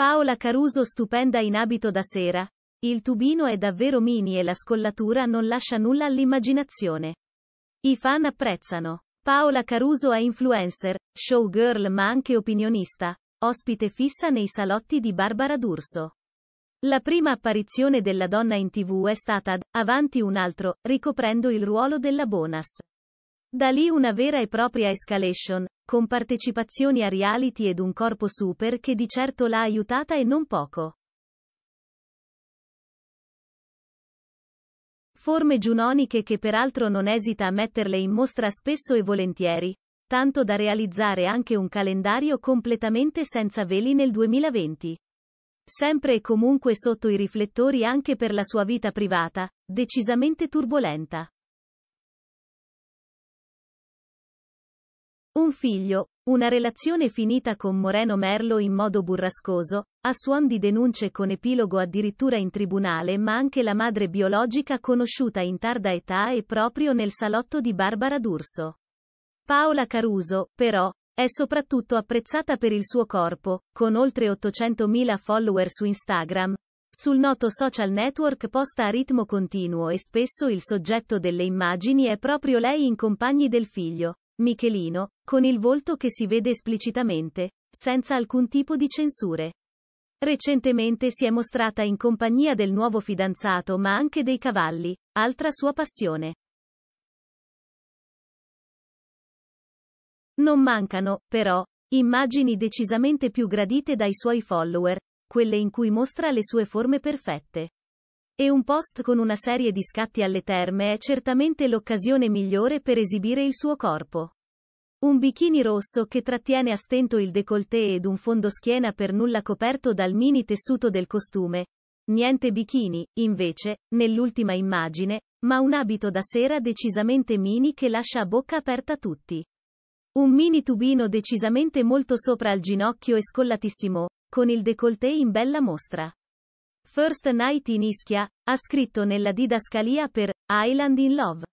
Paola Caruso stupenda in abito da sera. Il tubino è davvero mini e la scollatura non lascia nulla all'immaginazione. I fan apprezzano. Paola Caruso è influencer, showgirl ma anche opinionista, ospite fissa nei salotti di Barbara D'Urso. La prima apparizione della donna in tv è stata ad Avanti un altro, ricoprendo il ruolo della Bonas. Da lì una vera e propria escalation, con partecipazioni a reality ed un corpo super che di certo l'ha aiutata e non poco. Forme giunoniche che peraltro non esita a metterle in mostra spesso e volentieri, tanto da realizzare anche un calendario completamente senza veli nel 2020. Sempre e comunque sotto i riflettori anche per la sua vita privata, decisamente turbolenta. Un figlio, una relazione finita con Moreno Merlo in modo burrascoso, a suon di denunce con epilogo addirittura in tribunale ma anche la madre biologica conosciuta in tarda età e proprio nel salotto di Barbara D'Urso. Paola Caruso, però, è soprattutto apprezzata per il suo corpo, con oltre 800.000 follower su Instagram. Sul noto social network posta a ritmo continuo e spesso il soggetto delle immagini è proprio lei in compagni del figlio. Michelino, con il volto che si vede esplicitamente, senza alcun tipo di censure. Recentemente si è mostrata in compagnia del nuovo fidanzato ma anche dei cavalli, altra sua passione. Non mancano, però, immagini decisamente più gradite dai suoi follower, quelle in cui mostra le sue forme perfette. E un post con una serie di scatti alle terme è certamente l'occasione migliore per esibire il suo corpo. Un bikini rosso che trattiene a stento il décolleté ed un fondoschiena per nulla coperto dal mini tessuto del costume. Niente bikini, invece, nell'ultima immagine, ma un abito da sera decisamente mini che lascia a bocca aperta tutti. Un mini tubino decisamente molto sopra al ginocchio e scollatissimo, con il décolleté in bella mostra. First Night in Ischia, ha scritto nella didascalia per Island in Love.